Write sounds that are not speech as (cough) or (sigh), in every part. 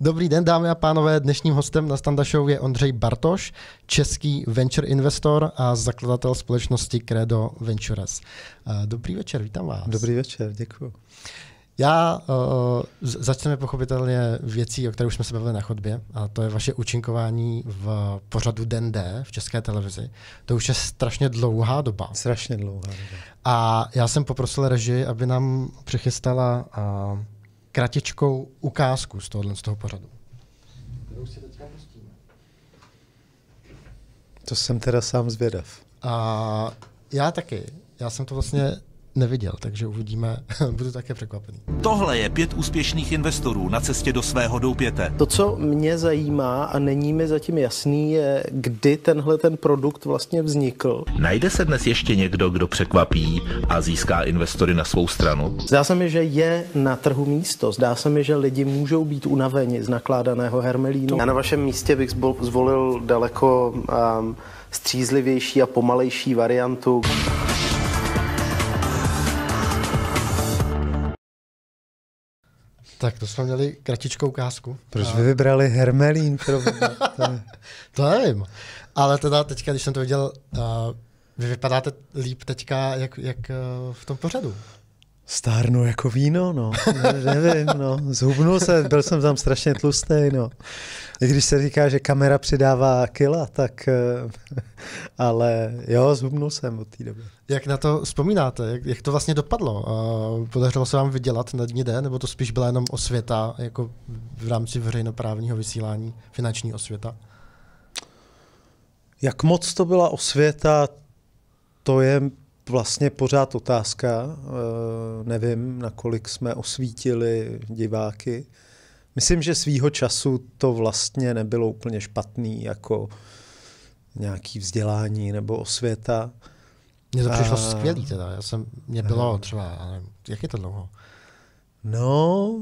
Dobrý den, dámy a pánové. Dnešním hostem na Standa Show je Ondřej Bartoš, český venture investor a zakladatel společnosti Credo Ventures. Eh, dobrý večer, vítám vás. Dobrý večer, děkuji. Já uh, začneme pochopitelně věcí, o které už jsme se bavili na chodbě, a to je vaše účinkování v pořadu Den D v české televizi. To už je strašně dlouhá doba. Strašně dlouhá doba. A já jsem poprosil režii, aby nám přichystala uh, kratičkou ukázku z tohohle z toho pořadu. To jsem teda sám zvědav. A já taky. Já jsem to vlastně neviděl, takže uvidíme, (laughs) budu také překvapený. Tohle je pět úspěšných investorů na cestě do svého doupěte. To, co mě zajímá a není mi zatím jasný, je, kdy tenhle ten produkt vlastně vznikl. Najde se dnes ještě někdo, kdo překvapí a získá investory na svou stranu? Zdá se mi, že je na trhu místo. Zdá se mi, že lidi můžou být unaveni z nakládaného hermelínu. Já na vašem místě bych zvolil daleko um, střízlivější a pomalejší variantu. Tak to jsme měli kratičkou ukázku. Proč a... vy vybrali Hermelín? Pro... (laughs) to nevím. Ale teda teďka, když jsem to viděl, uh, vy vypadáte líp teďka, jak, jak uh, v tom pořadu. Stárnu jako víno, no. Ne, nevím, no. Zhubnul jsem, byl jsem tam strašně tlustý, no. I když se říká, že kamera přidává kila, tak... Eh, ale jo, zhubnul jsem od té doby. Jak na to vzpomínáte? Jak, jak to vlastně dopadlo? podařilo se vám vydělat na dní den, nebo to spíš byla jenom osvěta, jako v rámci veřejnoprávního vysílání, finanční osvěta? Jak moc to byla osvěta, to je vlastně pořád otázka. Eh, nevím, nakolik jsme osvítili diváky. Myslím, že svýho času to vlastně nebylo úplně špatný, jako nějaký vzdělání nebo osvěta. Mně to přišlo a... skvělý teda. Já jsem, mě eh. bylo a... třeba, ale jak je to dlouho? No,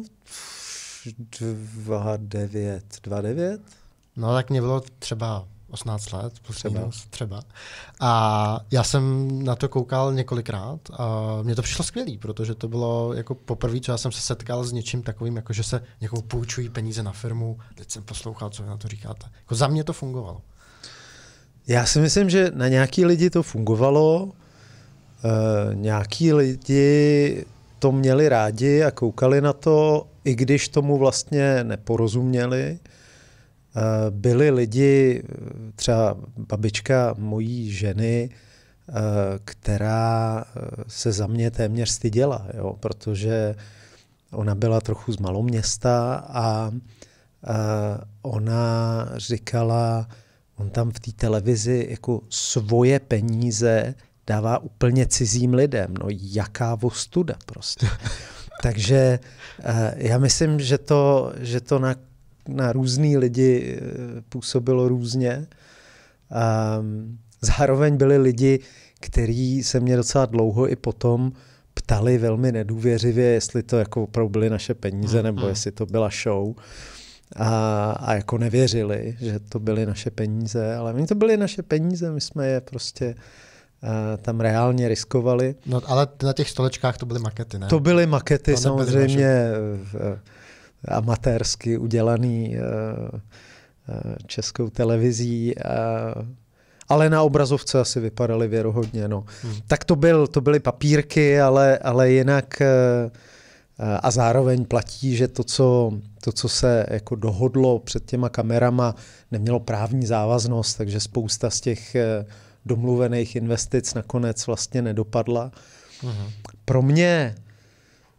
29, 29? No tak mě bylo třeba 18 let, plus třeba. Minus, třeba. A já jsem na to koukal několikrát a mně to přišlo skvělý, protože to bylo jako poprvé, co já jsem se setkal s něčím takovým, jako že se někomu půjčují peníze na firmu, teď jsem poslouchal, co vy na to říkáte. Jako za mě to fungovalo. Já si myslím, že na nějaký lidi to fungovalo, e, nějaký lidi to měli rádi a koukali na to, i když tomu vlastně neporozuměli. Eh, byli lidi, eh, třeba babička mojí ženy, eh, která se za mě téměř styděla, jo, protože ona byla trochu z maloměsta a ona říkala, on tam v té televizi jako svoje peníze dává úplně cizím lidem. No jaká vostuda prostě. (laughs) Takže já myslím, že to, že to na na různý lidi eh, působilo různě. A ehm, zároveň byli lidi, kteří se mě docela dlouho i potom ptali velmi nedůvěřivě, jestli to jako opravdu byly naše peníze, hmm, nebo hmm. jestli to byla show. A, a jako nevěřili, že to byly naše peníze, ale oni to byly naše peníze, my jsme je prostě eh, tam reálně riskovali. No ale na těch stolečkách to byly makety, ne? To byly makety to samozřejmě. Naše amatérsky udělaný eh, eh, českou televizí, eh, ale na obrazovce asi vypadaly věrohodně. No. Hmm. Tak to, byl, to byly papírky, ale, ale jinak a zároveň platí, že to co, to, co se jako dohodlo před těma kamerama, nemělo právní závaznost, takže spousta z těch domluvených investic nakonec vlastně nedopadla. Hmm. Pro mě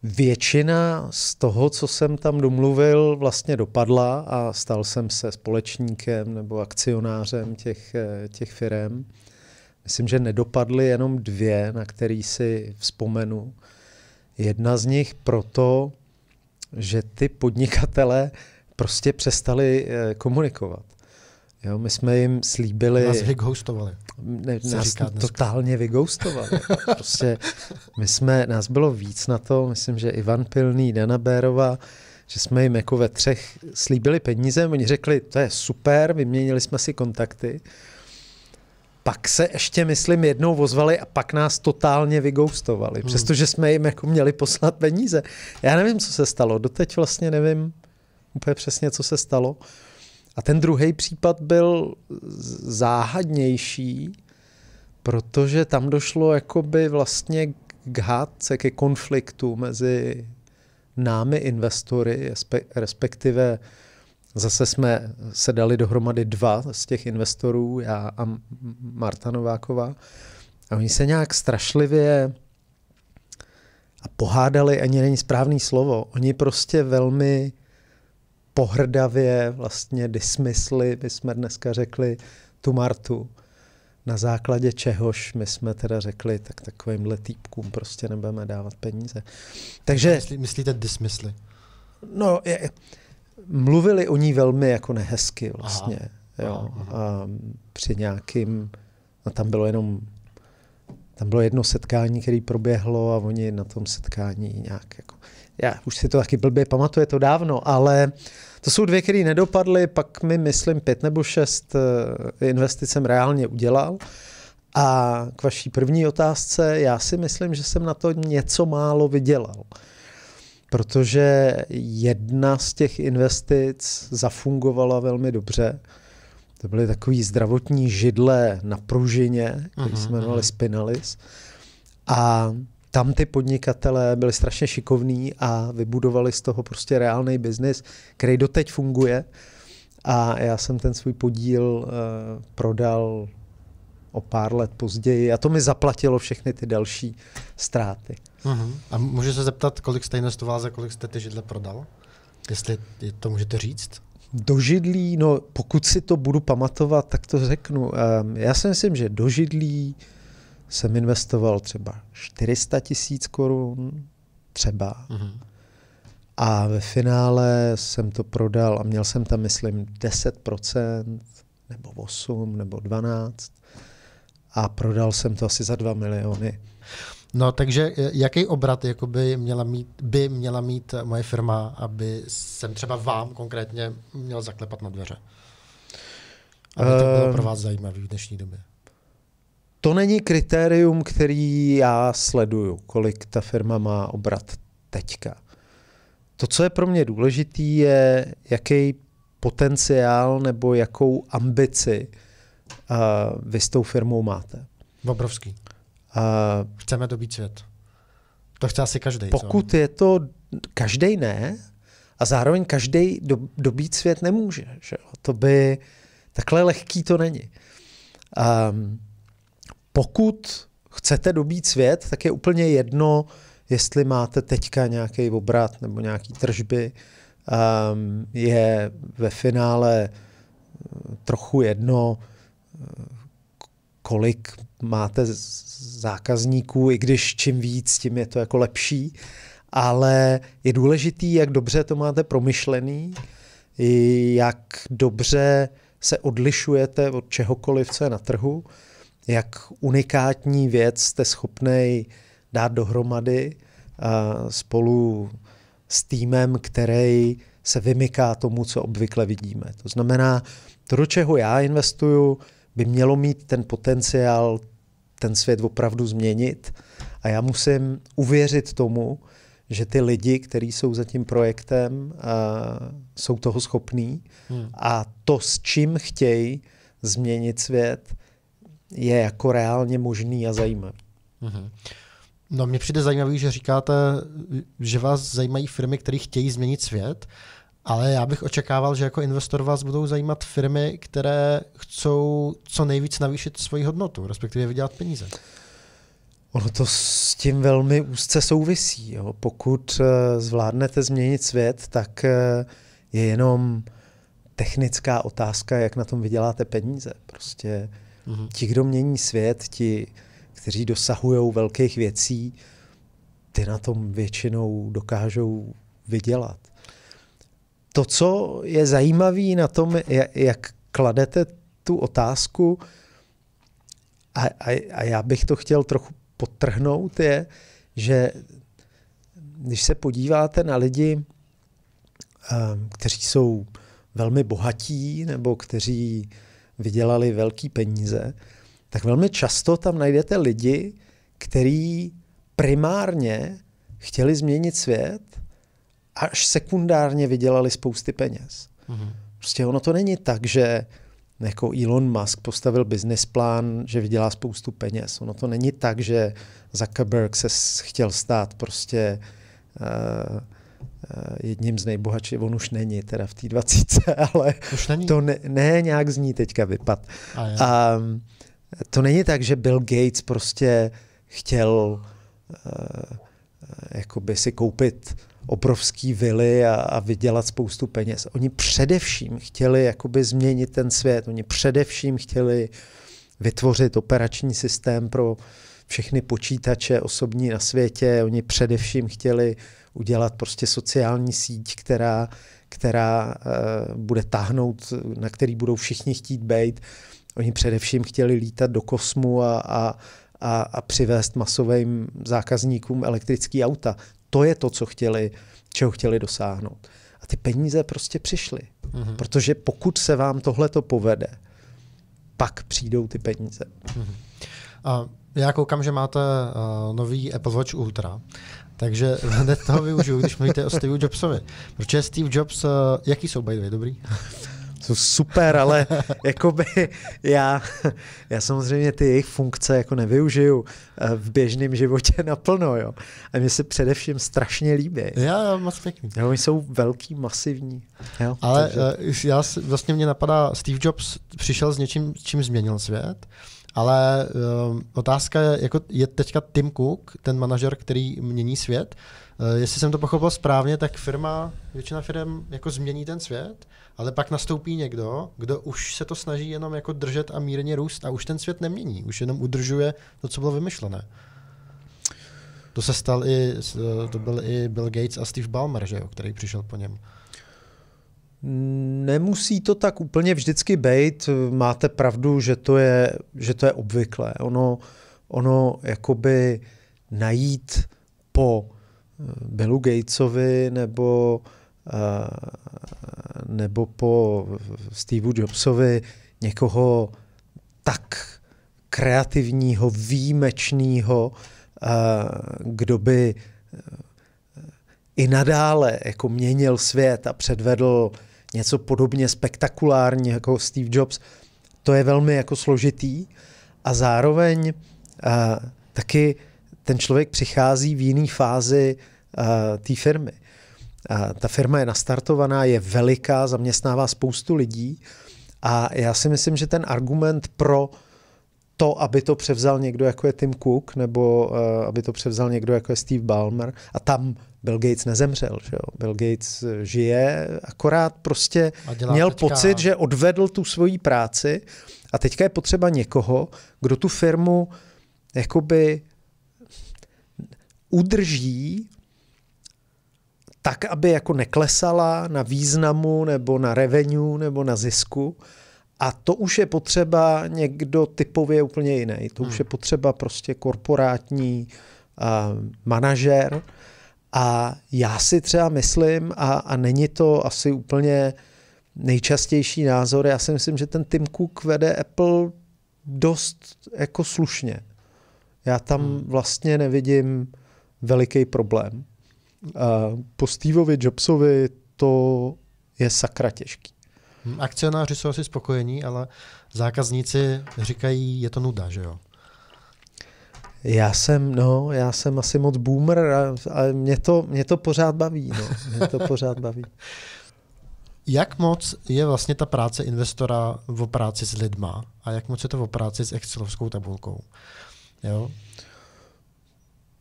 Většina z toho, co jsem tam domluvil, vlastně dopadla a stal jsem se společníkem nebo akcionářem těch, eh, těch firm. Myslím, že nedopadly jenom dvě, na který si vzpomenu. Jedna z nich proto, že ty podnikatele prostě přestali eh, komunikovat. Jo, my jsme jim slíbili... Nás vyghostovali. Ne, nás totálně vyghostovali. (laughs) prostě my jsme, nás bylo víc na to, myslím, že Ivan Pilný, Dana Bérova, že jsme jim jako ve třech slíbili peníze, oni řekli, to je super, vyměnili jsme si kontakty. Pak se ještě, myslím, jednou vozvali a pak nás totálně vygoustovali, hmm. přestože jsme jim jako měli poslat peníze. Já nevím, co se stalo, doteď vlastně nevím úplně přesně, co se stalo. Uh, a ten druhý případ byl záhadnější, protože tam došlo jakoby vlastně k hádce, ke konfliktu mezi námi investory, respektive zase jsme se dali dohromady dva z těch investorů, já a Marta Nováková. A oni se nějak strašlivě a pohádali, ani není správný slovo. Oni prostě velmi pohrdavě vlastně dismysly, my jsme dneska řekli tu Martu, na základě čehož my jsme teda řekli, tak takovýmhle týpkům prostě nebudeme dávat peníze. Takže... Myslí, myslíte dismysly? No, je, mluvili o ní velmi jako nehezky vlastně. Aha, jo. Aha, aha. A při nějakým, no tam bylo jenom, tam bylo jedno setkání, které proběhlo a oni na tom setkání nějak jako, já už si to taky blbě pamatuje to dávno, ale to jsou dvě, které nedopadly, pak mi myslím pět nebo šest eh, investic jsem reálně udělal. A k vaší první otázce, já si myslím, že jsem na to něco málo vydělal. Protože jedna z těch investic zafungovala velmi dobře. To byly takové zdravotní židle na pružině, které jsme se jmenovali Spinalis. A tam ty podnikatelé byli strašně šikovní a vybudovali z toho prostě reálný biznis, který doteď funguje. A já jsem ten svůj podíl uh, prodal o pár let později a to mi zaplatilo všechny ty další ztráty. Uh-huh. A můžu se zeptat, kolik jste investoval, za kolik jste ty židle prodal? Jestli to můžete říct? Do židlí, no pokud si to budu pamatovat, tak to řeknu. Um, já si myslím, že do židlí uh, jsem investoval třeba 400 tisíc korun, třeba. Mm-hmm. A ve finále jsem to prodal a měl jsem tam, myslím, 10%, nebo 8, nebo 12. A prodal jsem to asi za 2 miliony. No, takže eh, jaký obrat jakoby měla mít, by měla mít eh, moje firma, aby jsem třeba vám konkrétně měl zaklepat na dveře? Aby to bylo pro ehm. vás zajímavé v dnešní době. To není kritérium, který já sleduju, kolik ta firma má obrat teďka. To, co je pro mě důležitý, je, jaký potenciál nebo jakou ambici uh, vy s tou firmou máte. Obrovský. Uh, Chceme dobít svět. To chce asi každý. Pokud co? je to každý ne, a zároveň každý do, dobít svět nemůže. Že? To by takhle lehký to není. Um, pokud chcete dobít svět, tak je úplně jedno, jestli máte teďka nějaký obrat nebo nějaký tržby, um, je ve finále eh, trochu jedno, eh, kolik máte zákazníků, i když čím víc, tím je to jako lepší, ale je důležitý, jak dobře to máte promyšlený, jak dobře se odlišujete od čehokoliv, co je na trhu jak unikátní věc jste schopný dát dohromady spolu s týmem, který se vymyká tomu, co obvykle vidíme. To znamená, to, do čeho já investuju, by mělo mít ten potenciál ten svět opravdu změnit. A já musím uvěřit tomu, že ty lidi, kteří jsou za tím projektem, jsou toho schopní hmm. a to, s čím chtějí změnit svět, je jako reálně možný a zajímavý. Mm-hmm. No mě přijde zajímavý, že říkáte, že vás zajímají firmy, které chtějí změnit svět, ale já bych očekával, že jako investor vás budou zajímat firmy, které chcou co nejvíc navýšit svoji hodnotu, respektive vydělat peníze. Ono to s tím velmi úzce souvisí. Jo. Pokud eh, zvládnete změnit svět, tak eh, je jenom technická otázka, jak na tom vyděláte peníze. Prostě Mm-hmm. Ti, kdo mění svět, ti, kteří dosahují velkých věcí, ty na tom většinou dokážou vydělat. To, co je zajímavé na tom, jak kladete tu otázku, a, a, a já bych to chtěl trochu potrhnout, je, že když se podíváte na lidi, eh, kteří jsou velmi bohatí nebo kteří vydělali velký peníze, tak velmi často tam najdete lidi, kteří primárně chtěli změnit svět, až sekundárně vydělali spousty peněz. Mm-hmm. Prostě ono to není tak, že jako Elon Musk postavil business plán, že vydělá spoustu peněz. Ono to není tak, že Zuckerberg se chtěl stát prostě uh, Eh, jedním z nejbohatších, on už není teda v té 20, (laughs) ale už není. to ne, ne, nějak z ní teďka vypad. A, a mm, to není tak, že Bill Gates prostě chtěl uh, eh, eh, by si koupit obrovský vily a, a vydělat spoustu peněz. Oni především chtěli jakoby změnit ten svět. Oni především chtěli vytvořit operační systém pro všechny počítače osobní na světě. Oni především chtěli udělat prostě sociální síť, která, která uh, bude tahnout, na který budou všichni chtít být. Oni především chtěli lítat do kosmu a, a, a, a přivést masovým zákazníkům elektrický auta. To je to, co chtěli, čeho chtěli dosáhnout. A ty peníze prostě přišly. Mm-hmm. Protože pokud se vám tohle to povede, pak přijdou ty peníze. Mm-hmm. A já koukám, že máte uh, nový Apple Watch Ultra takže hned toho využiju, když mluvíte o Steve Jobsovi. je Steve Jobs, eh, jaký jsou by dobrý? (laughs) Jsou super, ale (laughs) jakoby já, já samozřejmě ty jejich funkce jako nevyužiju eh, v běžném životě (laughs) naplno, jo. A mně se především strašně líbí. Já, já moc pěkný. Jo, oni jsou velký, masivní. Jo, ale takže... Eh, já, vlastně mě napadá, Steve Jobs přišel s něčím, čím změnil svět ale uh, otázka je, jako je teďka Tim Cook, ten manažer, který mění svět. Uh, jestli jsem to pochopil správně, tak firma, většina firm jako změní ten svět, ale pak nastoupí někdo, kdo už se to snaží jenom jako držet a mírně růst a už ten svět nemění, už jenom udržuje to, co bylo vymyšlené. To se stal i, eh, to byl i Bill Gates a Steve Ballmer, že jo, který přišel po něm. Nemusí to tak úplně vždycky být. Máte pravdu, že to je, že to je obvyklé. Ono, ono jakoby najít po eh, Billu Gatesovi nebo, eh, nebo po Steveu Jobsovi někoho tak kreativního, výjimečného, eh, kdo by i nadále jako měnil svět a předvedl uh, něco podobně spektakulární jako Steve Jobs, to je velmi jako složitý a zároveň a, eh, taky ten člověk přichází v jiné fázi eh, té firmy. A, eh, ta firma je nastartovaná, je veliká, zaměstnává spoustu lidí a já si myslím, že ten argument pro to, aby to převzal někdo jako je Tim Cook, nebo uh, aby to převzal někdo jako je Steve Ballmer a tam Bill Gates nezemřel. Že jo? Bill Gates eh, žije, akorát prostě měl teďka... pocit, že odvedl tu svoji práci a teďka je potřeba někoho, kdo tu firmu jakoby udrží tak, aby jako neklesala na významu nebo na revenue nebo na zisku. A to už je potřeba někdo typově úplně jiný. To hmm. už je potřeba prostě korporátní uh, manažer, a já si třeba myslím, a, a není to asi úplně nejčastější názor, já si myslím, že ten Tim Cook vede Apple dost jako slušně. Já tam hmm. vlastně nevidím veliký problém. Uh, po Steveovi Jobsovi to je sakra těžký. Hm, akcionáři jsou asi spokojení, ale zákazníci říkají, je to nuda, že jo? Já jsem, no, já jsem asi moc boomer, ale mě to, mě to pořád baví, no. Mě to pořád baví. Jak moc je vlastně ta práce investora v práci s lidma a jak moc je to v práci s Excelovskou tabulkou? Jo?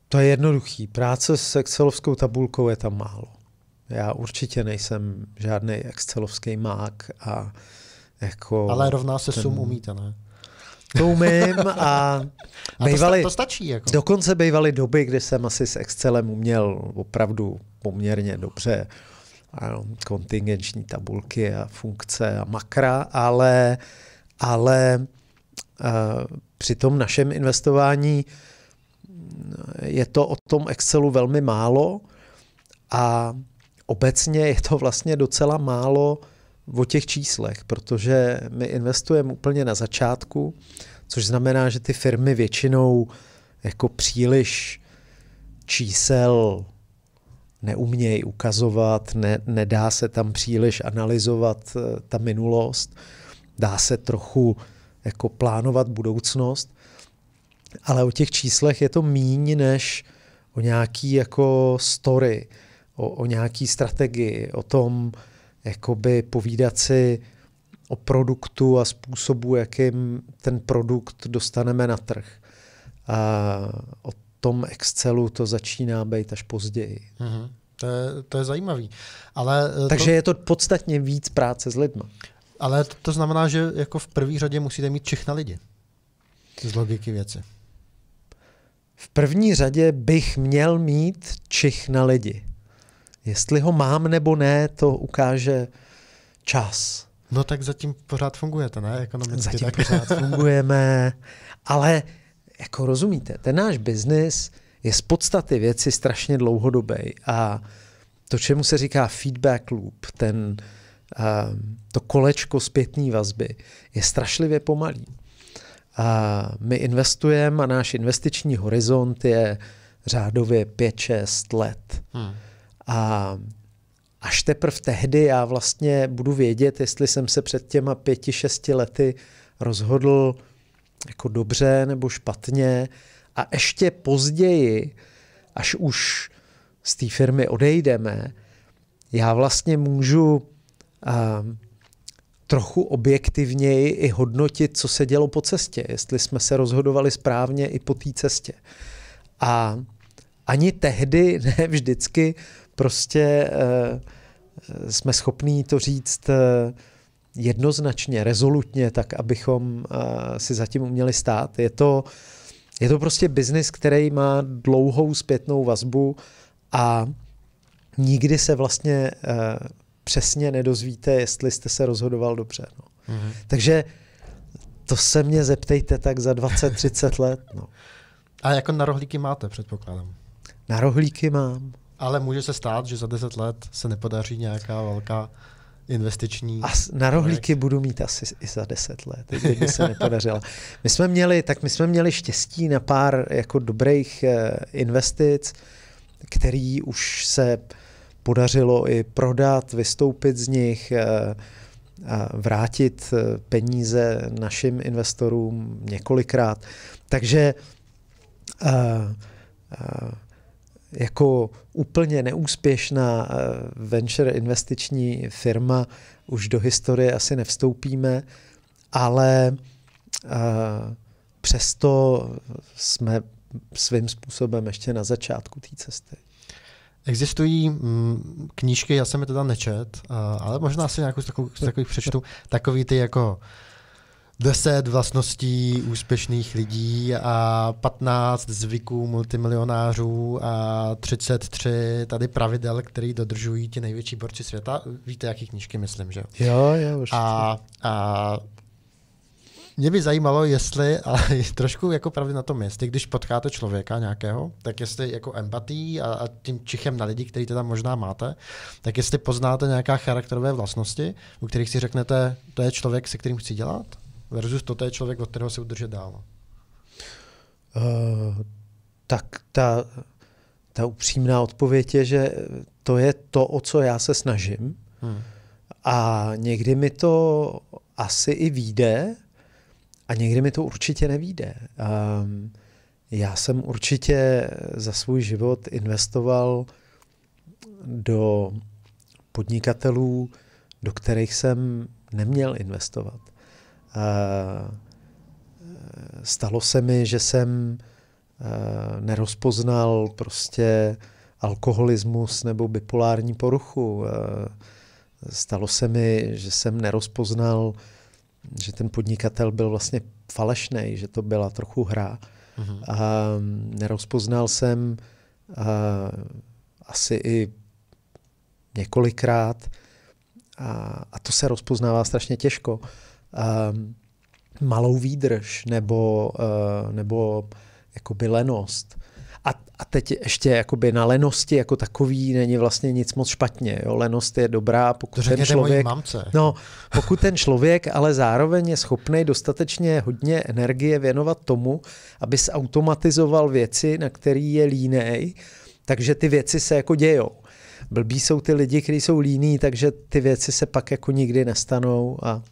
To je jednoduchý. Práce s Excelovskou tabulkou je tam málo. Já určitě nejsem žádný Excelovský mák a jako... Ale rovná se ten... sum umíte, ne? to umím a, a bejvali, to, stačí. Jako. Dokonce bývaly doby, kdy jsem asi s Excelem uměl opravdu poměrně dobře kontingenční tabulky a funkce a makra, ale, ale a, eh, při tom našem investování eh, je to o tom Excelu velmi málo a obecně je to vlastně docela málo o těch číslech, protože my investujeme úplně na začátku, což znamená, že ty firmy většinou jako příliš čísel neumějí ukazovat, ne, nedá se tam příliš analyzovat eh, ta minulost, dá se trochu jako plánovat budoucnost, ale o těch číslech je to míň než o nějaký jako story, o, o nějaký strategii, o tom, uh, jakoby povídat si o produktu a způsobu, jakým ten produkt dostaneme na trh. A o tom Excelu to začíná být až později. Mm-hmm. To je, to je zajímavý. Ale eh, Takže to... je to podstatně víc práce s lidma. Ale to, to znamená, že jako v první řadě musíte mít všechna lidi. Z logiky věci. V první řadě bych měl mít čich na lidi. Jestli ho mám nebo ne, to ukáže čas. No tak zatím pořád fungujete, ne? Ekonomicky zatím tak. pořád (laughs) fungujeme, ale jako rozumíte, ten náš biznis je z podstaty věci strašně dlouhodobý a to, čemu se říká feedback loop, ten, uh, to kolečko zpětné vazby, je strašlivě pomalý. A my investujeme a náš investiční horizont je řádově 5-6 let. Hmm. A až teprve tehdy já vlastně budu vědět, jestli jsem se před těma pěti, šesti lety rozhodl jako dobře nebo špatně. A ještě později, až už z té firmy odejdeme, já vlastně můžu um, trochu objektivněji i hodnotit, co se dělo po cestě, jestli jsme se rozhodovali správně i po té cestě. A ani tehdy (laughs) ne vždycky prostě uh, jsme schopní to říct uh, jednoznačně, rezolutně, tak abychom uh, si zatím uměli stát. Je to, je to prostě biznis, který má dlouhou zpětnou vazbu a nikdy se vlastně uh, přesně nedozvíte, jestli jste se rozhodoval dobře. No. Mm-hmm. Takže to se mě zeptejte tak za 20-30 let. No. A jako na rohlíky máte, předpokládám. Na rohlíky mám. Ale může se stát, že za 10 let se nepodaří nějaká velká investiční. A na rohlíky budu mít asi i za deset let, kdyby se nepodařilo. (laughs) My jsme měli, tak my jsme měli štěstí na pár jako dobrých eh, investic, který už se podařilo i prodat, vystoupit z nich, eh, a vrátit eh, peníze našim investorům několikrát. Takže uh, uh, jako úplně neúspěšná eh, venture investiční firma už do historie asi nevstoupíme, ale eh, přesto jsme svým způsobem ještě na začátku té cesty. Existují mm, knížky, já jsem je teda nečet, eh, ale možná si nějakou z takových, z takových přečtu, takový ty jako 10 vlastností úspěšných lidí a 15 zvyků multimilionářů a 33 tady pravidel, který dodržují ti největší borci světa. Víte, jaký knížky myslím, že jo? Jo, už. A, a mě by zajímalo, jestli, ale (laughs) trošku jako pravdy na tom jestli, když potkáte člověka nějakého, tak jestli jako empatí a, a tím čichem na lidi, který teda možná máte, tak jestli poznáte nějaká charakterové vlastnosti, u kterých si řeknete, to je člověk, se kterým chci dělat? Versus to je člověk, od kterého se udržet dál. Uh, tak ta, ta upřímná odpověď je, že to je to, o co já se snažím. Hmm. A někdy mi to asi i vyjde, a někdy mi to určitě nevíde. Um, ehm, já jsem určitě za svůj život investoval do podnikatelů, do kterých jsem neměl investovat. Eh, stalo se mi, že jsem eh, nerozpoznal prostě alkoholismus nebo bipolární poruchu. Eh, stalo se mi, že jsem nerozpoznal, že ten podnikatel byl vlastně falešný, že to byla trochu hra. Mm-hmm. A mm, nerozpoznal jsem a, asi i několikrát a, a to se rozpoznává strašně těžko um, malou výdrž nebo, uh, nebo jakoby lenost. A, a teď ještě jakoby na lenosti jako takový není vlastně nic moc špatně. Jo? Lenost je dobrá, pokud to ten člověk... Mamce. No, pokud ten člověk ale zároveň je schopný dostatečně hodně energie věnovat tomu, aby se automatizoval věci, na který je línej, takže ty věci se jako dějou. Blbí jsou ty lidi, kteří jsou líní, takže ty věci se pak jako nikdy nestanou a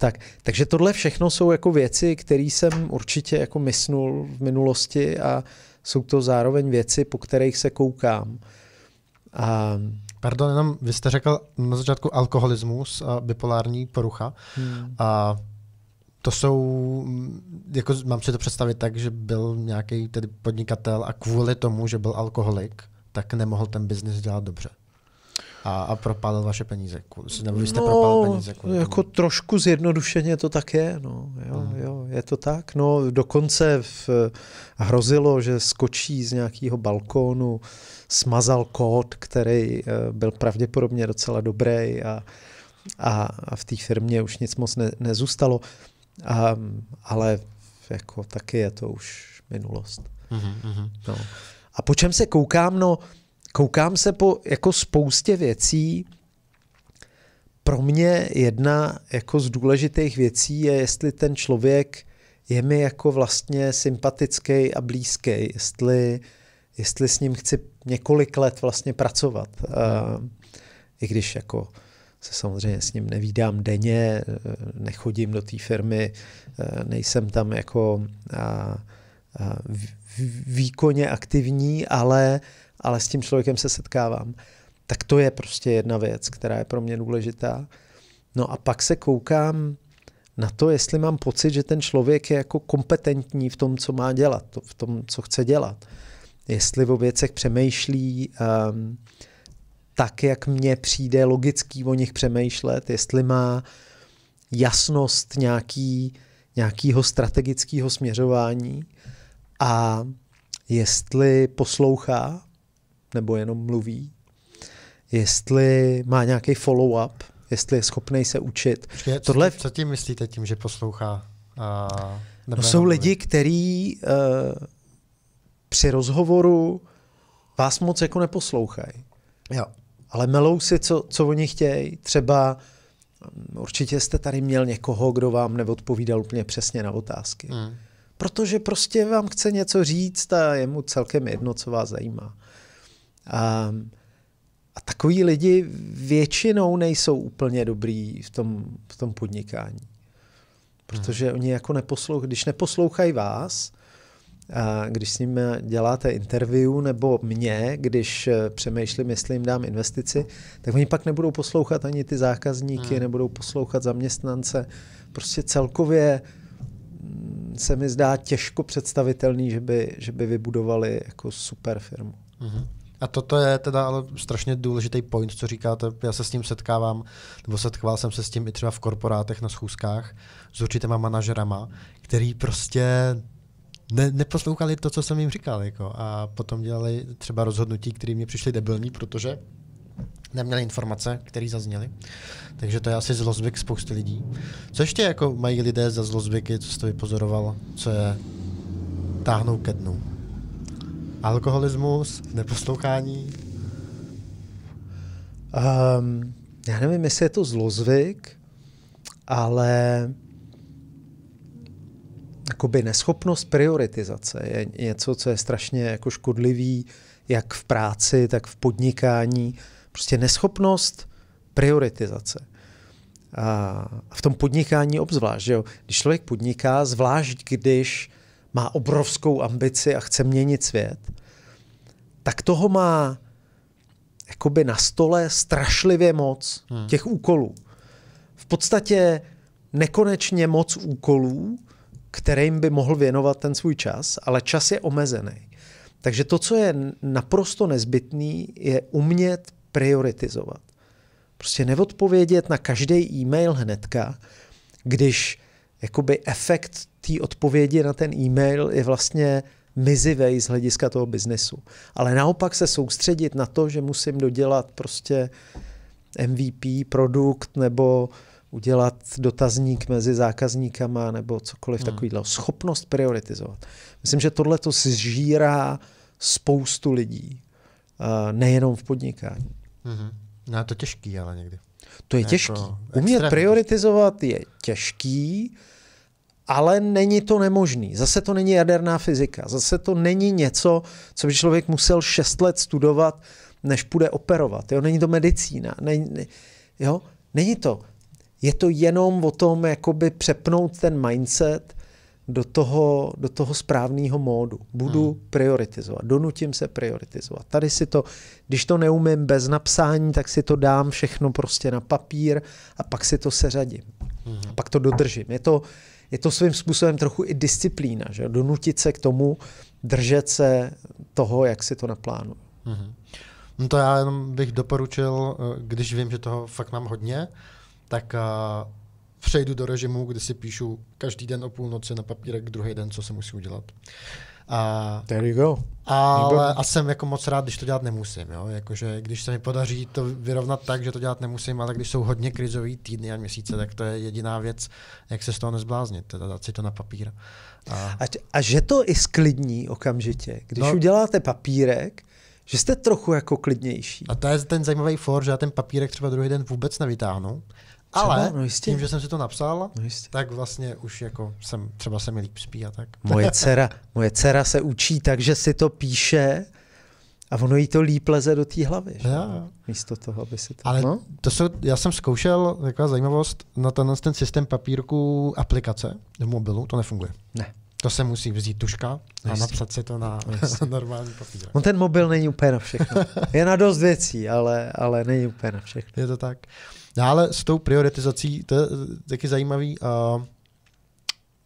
tak, takže tohle všechno jsou jako věci, které jsem určitě jako mysnul v minulosti a jsou to zároveň věci, po kterých se koukám. A... Pardon, jenom vy jste řekl na začátku alkoholismus a bipolární porucha. Hmm. A to jsou, jako mám si to představit tak, že byl nějaký tedy podnikatel a kvůli tomu, že byl alkoholik, tak nemohl ten biznis dělat dobře a, a propadl vaše peníze? Nebo vy jste no, peníze? Kvůli jako tomu? trošku zjednodušeně to tak je. No. Jo, hmm. jo, je to tak. No, dokonce v, hrozilo, že skočí z nějakého balkónu, smazal kód, který eh, byl pravděpodobně docela dobrý a, a, a v té firmě už nic moc ne, nezůstalo. A, ale jako taky je to už minulost. Mm-hmm. No. A po čem se koukám? No, uh, koukám se po jako spoustě věcí. Pro mě jedna jako z důležitých věcí je, jestli ten člověk je mi jako vlastně sympatický a blízký, jestli, jestli s ním chci několik let vlastně pracovat. A, I když jako se samozřejmě s ním nevídám denně, nechodím do té firmy, nejsem tam jako výkonně aktivní, ale ale s tím člověkem se setkávám. Tak to je prostě jedna věc, která je pro mě důležitá. No a pak se koukám na to, jestli mám pocit, že ten člověk je jako kompetentní v tom, co má dělat, v tom, co chce dělat. Jestli o věcech přemýšlí um, tak, jak mně přijde logický o nich přemýšlet, jestli má jasnost nějaký, nějakého strategického směřování a jestli poslouchá nebo jenom mluví, jestli má nějaký follow-up, jestli je schopný se učit. Počkej, Tohle... co, tím myslíte tím, že poslouchá? A... No, jsou mluvit. lidi, kteří uh, eh, při rozhovoru vás moc jako neposlouchají. Jo. Ale melou si, co, co oni chtějí. Třeba mm, určitě jste tady měl někoho, kdo vám neodpovídal úplně přesně na otázky. Mm. Protože prostě vám chce něco říct a je mu celkem jedno, co vás zajímá. Um, a takový lidi většinou nejsou úplně dobrý v tom, v tom podnikání. Protože hmm. oni jako neposlouchají, když neposlouchají vás, a když s ním děláte interview, nebo mě, když eh, přemýšlím, jestli jim dám investici, tak oni pak nebudou poslouchat ani ty zákazníky, hmm. nebudou poslouchat zaměstnance. Prostě celkově mm, se mi zdá těžko představitelný, že by, že by vybudovali jako super firmu. Hmm. A toto je teda ale strašně důležitý point, co říkáte. Já se s tím setkávám, nebo setkával jsem se s tím i třeba v korporátech na schůzkách s určitýma manažerama, který prostě ne, neposlouchali to, co jsem jim říkal. Jako, a potom dělali třeba rozhodnutí, které mě přišly debilní, protože neměli informace, které zazněly. Takže to je asi zlozvyk spousty lidí. Co ještě jako mají lidé za zlozvyky, co jste vypozoroval, co je táhnou ke dnu? Alkoholismus, neposlouchání. Um, já nevím, jestli je to zlozvyk, ale jakoby neschopnost prioritizace je něco, co je strašně jako škodlivý jak v práci, tak v podnikání. Prostě neschopnost prioritizace. A v tom podnikání obzvlášť. Že jo? Když člověk podniká, zvlášť když má obrovskou ambici a chce měnit svět, tak toho má jakoby na stole strašlivě moc hmm. těch úkolů. V podstatě nekonečně moc úkolů, kterým by mohl věnovat ten svůj čas, ale čas je omezený. Takže to, co je naprosto nezbytný, je umět prioritizovat. Prostě neodpovědět na každý e-mail hnedka, když jakoby efekt té odpovědi na ten e-mail je vlastně mizivej z hlediska toho biznesu. Ale naopak se soustředit na to, že musím dodělat prostě MVP, produkt nebo udělat dotazník mezi zákazníkama nebo cokoliv hmm. takového. Schopnost prioritizovat. Myslím, že tohle to zžírá spoustu lidí. Eh, nejenom v podnikání. Hmm. No je to těžký ale někdy. To je jako těžký. Umět prioritizovat je těžký. Ale není to nemožný. Zase to není jaderná fyzika. Zase to není něco, co by člověk musel 6 let studovat, než půjde operovat. Jo? Není to medicína. Není, ne, jo? není to. Je to jenom o tom, jakoby přepnout ten mindset do toho, do toho správného módu. Budu hmm. prioritizovat, donutím se prioritizovat. Tady si to, když to neumím bez napsání, tak si to dám všechno prostě na papír a pak si to seřadím. Hmm. A pak to dodržím. Je to, je to svým způsobem trochu i disciplína, že? donutit se k tomu, držet se toho, jak si to naplánu. Mm-hmm. No to já jenom bych doporučil, eh, když vím, že toho fakt mám hodně, tak uh, přejdu do režimu, kdy si píšu každý den o půlnoci na papírek druhý den, co se musí udělat. A, There you go. Ale, a jsem jako moc rád, když to dělat nemusím. Jo? Jakože, když se mi podaří to vyrovnat tak, že to dělat nemusím, ale když jsou hodně krizový týdny a měsíce, tak to je jediná věc, jak se z toho nezbláznit, teda dát si to na papír. A, a, a že to i sklidní okamžitě. Když no, uděláte papírek, že jste trochu jako klidnější. A to je ten zajímavý for, že já ten papírek třeba druhý den vůbec nevytáhnu. Ale třeba, no jistě. tím, že jsem si to napsal, no tak vlastně už jako jsem, třeba se mi líp spí a tak. Moje (laughs) dcera, moje dcera se učí tak, že si to píše a ono jí to líp leze do té hlavy. Že? Já. Místo toho, aby si to... Ale no? to jsou, já jsem zkoušel, taková zajímavost, na ten, ten systém papírku aplikace v mobilu, to nefunguje. Ne. To se musí vzít tuška a napsat si to na, (laughs) (laughs) normální papír. On ten mobil není úplně na všechno. Je na dost věcí, ale, ale není úplně na všechno. Je to tak. Dále s tou prioritizací, to je taky zajímavý,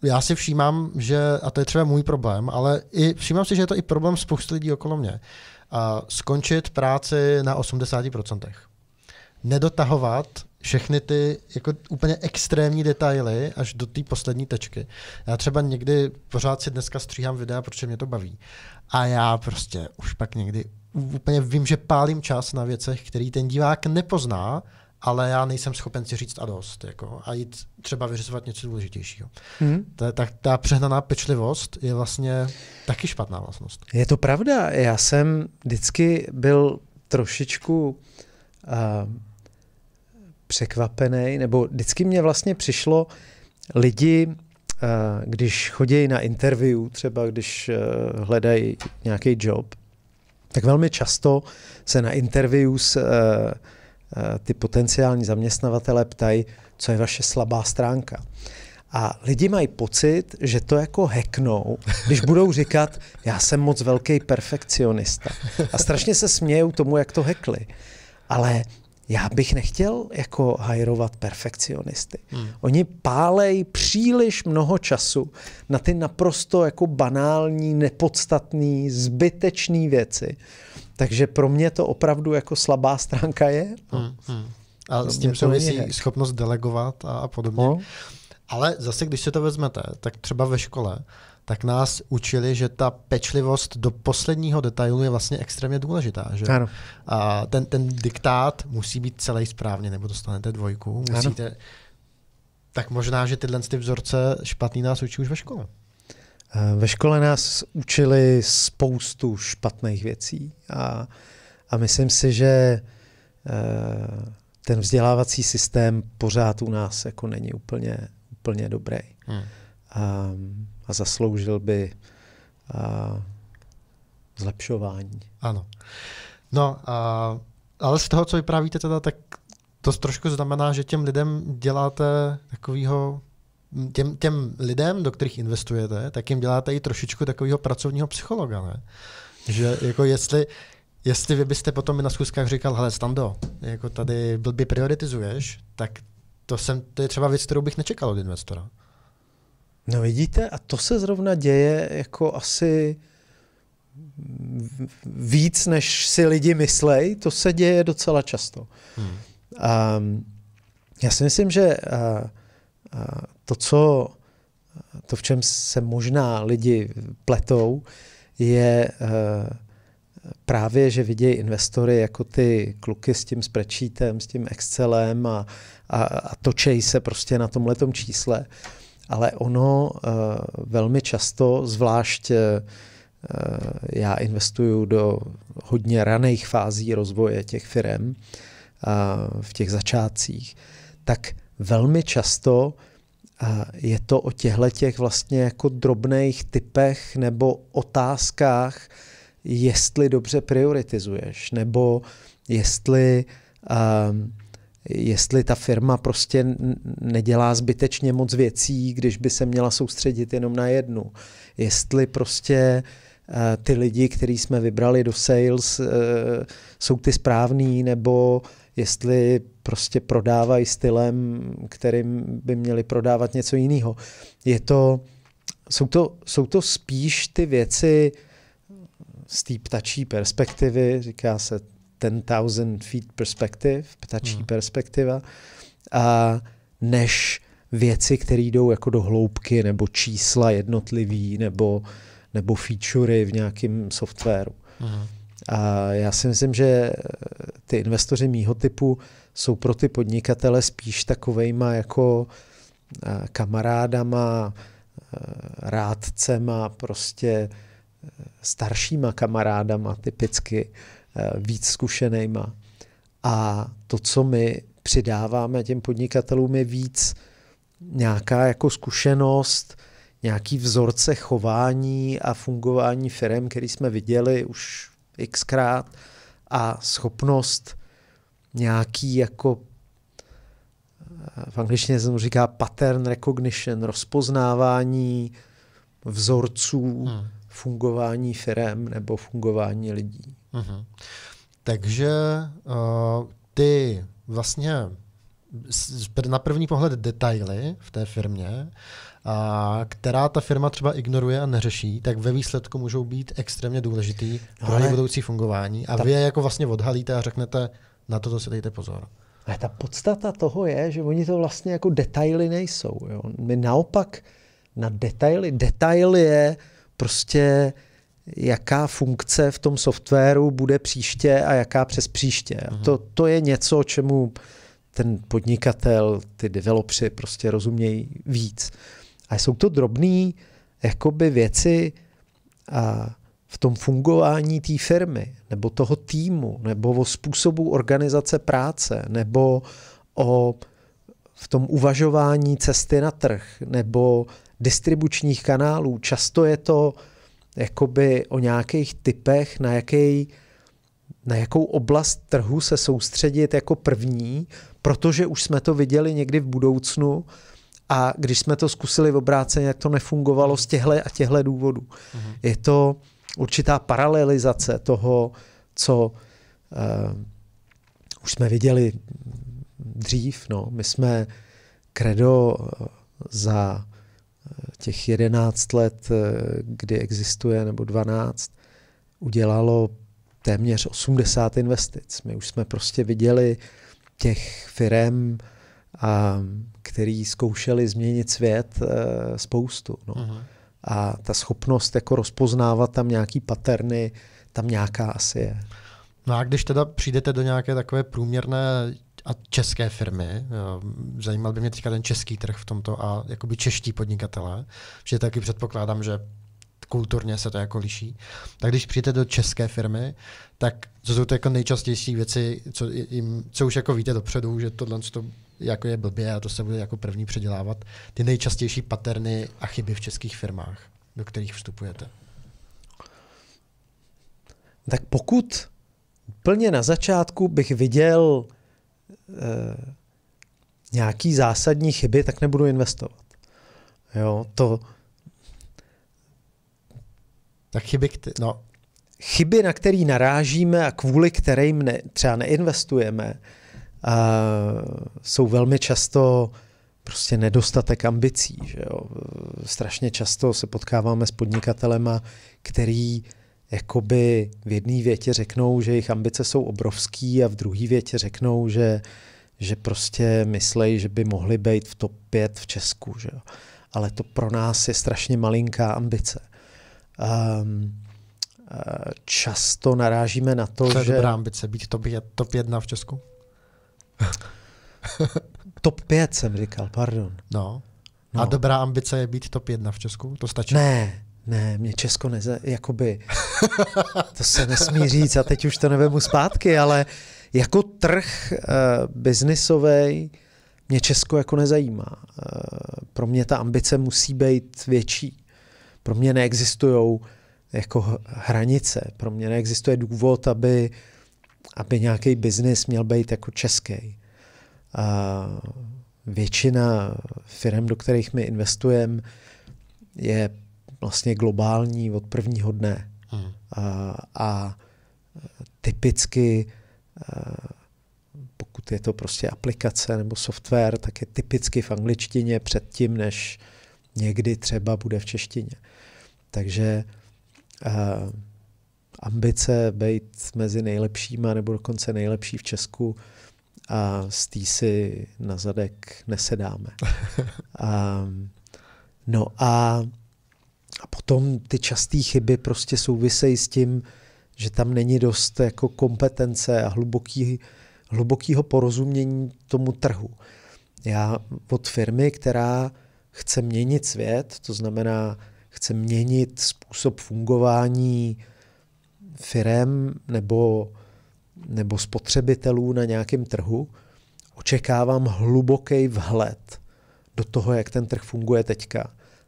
já si všímám, že, a to je třeba můj problém, ale i všímám si, že je to i problém spousty lidí okolo mě, skončit práci na 80%. Nedotahovat všechny ty jako úplně extrémní detaily až do té poslední tečky. Já třeba někdy pořád si dneska stříhám videa, protože mě to baví. A já prostě už pak někdy úplně vím, že pálím čas na věcech, který ten divák nepozná ale já nejsem schopen si říct a dost, jako, a jít třeba vyřizovat něco důležitějšího. Hmm. Ta, ta, ta přehnaná pečlivost je vlastně taky špatná vlastnost. Je to pravda, já jsem vždycky byl trošičku uh, překvapený, nebo vždycky mě vlastně přišlo lidi, uh, když chodí na interview, třeba když uh, hledají nějaký job, tak velmi často se na interview s uh, Eh, ty potenciální zaměstnavatele ptají, co je vaše slabá stránka. A lidi mají pocit, že to jako heknou, když budou říkat, já jsem moc velký perfekcionista. A strašně se smějou tomu, jak to hekli. Ale já bych nechtěl jako hajrovat perfekcionisty. Hmm. Oni pálej příliš mnoho času na ty naprosto jako banální, nepodstatné, zbytečné věci. Takže pro mě to opravdu jako slabá stránka je. No. Hmm, hmm. A pro s tím souvisí schopnost delegovat a podobně. No. Ale zase, když se to vezmete, tak třeba ve škole, tak nás učili, že ta pečlivost do posledního detailu je vlastně extrémně důležitá. Že? Ano. A ten, ten diktát musí být celý správně, nebo dostanete dvojku. Musíte... Ano. Tak možná, že tyhle ty vzorce špatný nás učí už ve škole. Eh, ve škole nás učili spoustu špatných věcí a, a myslím si, že eh, ten vzdělávací systém pořád u nás jako není úplně, úplně dobrý. Hmm. A, a zasloužil by a, zlepšování. Ano. No, a, ale z toho, co vyprávíte teda, tak to trošku znamená, že těm lidem děláte takového těm, těm lidem, do kterých investujete, tak jim děláte i trošičku takového pracovního psychologa, ne? Že jako jestli, jestli vy byste potom na zkuskách říkal, hele Stando, jako tady blbě prioritizuješ, tak to, jsem, to je třeba věc, kterou bych nečekal od investora. No vidíte, a to se zrovna děje jako asi víc, než si lidi myslej, to se děje docela často. Hmm. Um, já si myslím, že uh, uh, to, co, to v čem se možná lidi pletou, je eh, právě, že vidějí investory jako ty kluky s tím spreadsheetem, s tím Excelem a, a, a točejí se prostě na tom letom čísle. Ale ono eh, velmi často, zvlášť eh, já investuju do hodně raných fází rozvoje těch firm v těch začátcích, tak velmi často je to o těchto těch vlastně jako drobných typech nebo otázkách, jestli dobře prioritizuješ, nebo jestli, um, jestli ta firma prostě nedělá zbytečně moc věcí, když by se měla soustředit jenom na jednu. Jestli prostě eh, ty lidi, který jsme vybrali do sales, eh, jsou ty správní, nebo jestli prostě prodávají stylem, kterým by měli prodávat něco jiného. Je to, jsou, to, jsou to spíš ty věci z té ptačí perspektivy, říká se 10,000 feet perspective, ptačí hmm. perspektiva, a než věci, které jdou jako do hloubky, nebo čísla jednotlivý, nebo, nebo featurey v nějakém softwaru. Hmm. A já si myslím, že ty investoři mýho typu jsou pro ty podnikatele spíš takovejma jako eh, kamarádama, eh, rádcema, prostě eh, staršíma kamarádama typicky, víc zkušenýma. A to, co my přidáváme těm podnikatelům, je víc nějaká jako zkušenost, nějaký vzorce chování a fungování firm, který jsme viděli už xkrát a schopnost nějaký jako eh, v angličtině se mu říká pattern recognition, rozpoznávání vzorců hmm. fungování firm nebo fungování lidí. Hmm. Takže uh, ty vlastně na první pohled detaily v té firmě, a která ta firma třeba ignoruje a neřeší, tak ve výsledku můžou být extrémně důležitý pro její budoucí fungování. A ta... vy je jako vlastně odhalíte a řeknete, na toto si dejte pozor. Ale ta podstata toho je, že oni to vlastně jako detaily nejsou. Jo? My naopak na detaily, detail je prostě jaká funkce v tom softwaru bude příště a jaká přes příště. A to, mhm. to je něco, čemu ten podnikatel, ty developři prostě rozumějí víc. A jsou to drobné jakoby věci, a v tom fungování té firmy nebo toho týmu, nebo o způsobu organizace práce, nebo o v tom uvažování cesty na trh nebo distribučních kanálů. Často je to jakoby o nějakých typech, na, jaký, na jakou oblast trhu se soustředit jako první, protože už jsme to viděli někdy v budoucnu a když jsme to zkusili v obráceně, jak to nefungovalo z těchto a těchto důvodů. Mhm. Je to určitá paralelizace toho, co uh, už jsme viděli dřív. No. My jsme kredo eh, za eh, těch 11 let, kdy existuje, nebo 12, udělalo téměř 80 investic. My už jsme prostě viděli těch firm, a, který zkoušeli změnit svět, spoustu. No. Uh-huh a ta schopnost jako rozpoznávat tam nějaký paterny, tam nějaká asi je. No a když teda přijdete do nějaké takové průměrné a české firmy, zajímal by mě teďka ten český trh v tomto a jakoby čeští podnikatelé, že taky předpokládám, že kulturně se to jako liší. Tak když přijete do české firmy, tak co jsou to jako nejčastější věci, co, jim, co už jako víte dopředu, že tohle to jako je blbě a to se bude jako první předělávat, ty nejčastější paterny a chyby v českých firmách, do kterých vstupujete? Tak pokud plně na začátku bych viděl eh, nějaký zásadní chyby, tak nebudu investovat. Jo, to... Tak chyby, kty, no. Chyby, na které narážíme a kvůli kterým ne, třeba neinvestujeme, eh, jsou velmi často prostě nedostatek ambicí. Že jo? Strašně často se potkáváme s podnikatelema, který jakoby v jedné větě řeknou, že jejich ambice jsou obrovský a v druhé větě řeknou, že, že prostě myslej, že by mohli být v top 5 v Česku. Že jo? Ale to pro nás je strašně malinká ambice. Um, často narážíme na to, to je že... dobrá ambice, být top 1 v Česku. (laughs) top 5 jsem říkal, pardon. No. no. A dobrá ambice je být top 1 v Česku? To stačí? Ne, ne, mě Česko neze... Jakoby... to se nesmí říct a teď už to nevemu zpátky, ale jako trh uh, eh, biznisový mě Česko jako nezajímá. Uh, pro mě ta ambice musí být větší. Pro mě neexistují jako hranice. Pro mě neexistuje důvod, aby uh, aby nějaký biznis měl být jako český. A většina firm, do kterých my investujeme, je vlastně globální od prvního dne. Hmm. A, a typicky, pokud je to prostě aplikace nebo software, tak je typicky v angličtině předtím, než někdy třeba bude v češtině. Takže ambice být mezi nejlepšíma nebo dokonce nejlepší v Česku a s tý si na zadek nesedáme. (laughs) a, no a, a potom ty časté chyby prostě souvisejí s tím, že tam není dost jako kompetence a hluboký, hlubokýho porozumění tomu trhu. Já od firmy, která chce měnit svět, to znamená, chce měnit způsob fungování firem nebo, nebo spotřebitelů na nějakém trhu očekávám hluboký vhled do toho, jak ten trh funguje teďka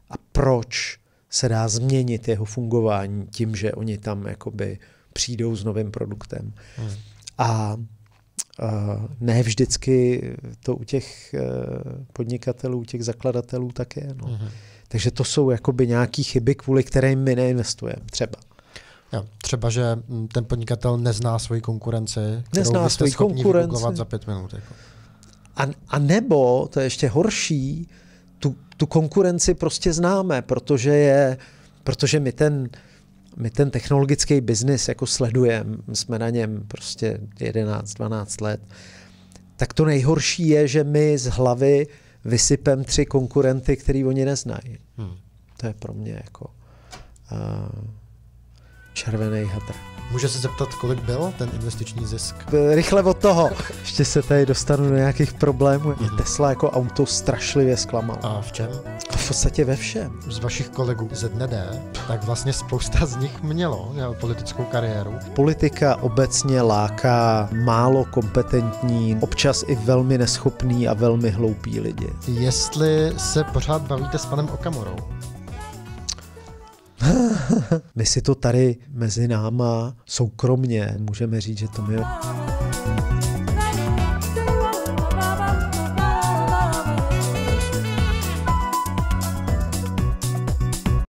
a proč se dá změnit jeho fungování tím, že oni tam jakoby přijdou s novým produktem. Hmm. A Uh, ne vždycky to u těch uh, podnikatelů, u těch zakladatelů tak je. No. hmm Takže to jsou jakoby nějaké chyby, kvůli kterým my neinvestujeme třeba. Jo, třeba, že ten podnikatel nezná svoji konkurenci, kterou nezná kterou svoji konkurenci. za pět minut. Jako. A, a nebo, to je ještě horší, tu, tu konkurenci prostě známe, protože je, protože my ten, my ten technologický biznis jako sledujeme, jsme na něm prostě 11-12 let, tak to nejhorší je, že my z hlavy vysypem tři konkurenty, který oni neznají. Hmm. To je pro mě jako... Uh, červený hadr. Může se zeptat, kolik byl ten investiční zisk? E, rychle od toho. (laughs) Ještě se tady dostanu do nějakých problémů. Mm-hmm. Tesla jako auto strašlivě zklamal. A v čem? v podstatě ve všem. Z vašich kolegů ze dne D, tak vlastně spousta z nich mělo politickou kariéru. Politika obecně láká málo kompetentní, občas i velmi neschopný a velmi hloupý lidi. Jestli se pořád bavíte s panem Okamorou, (laughs) My si to tady mezi náma soukromně můžeme říct, že to my...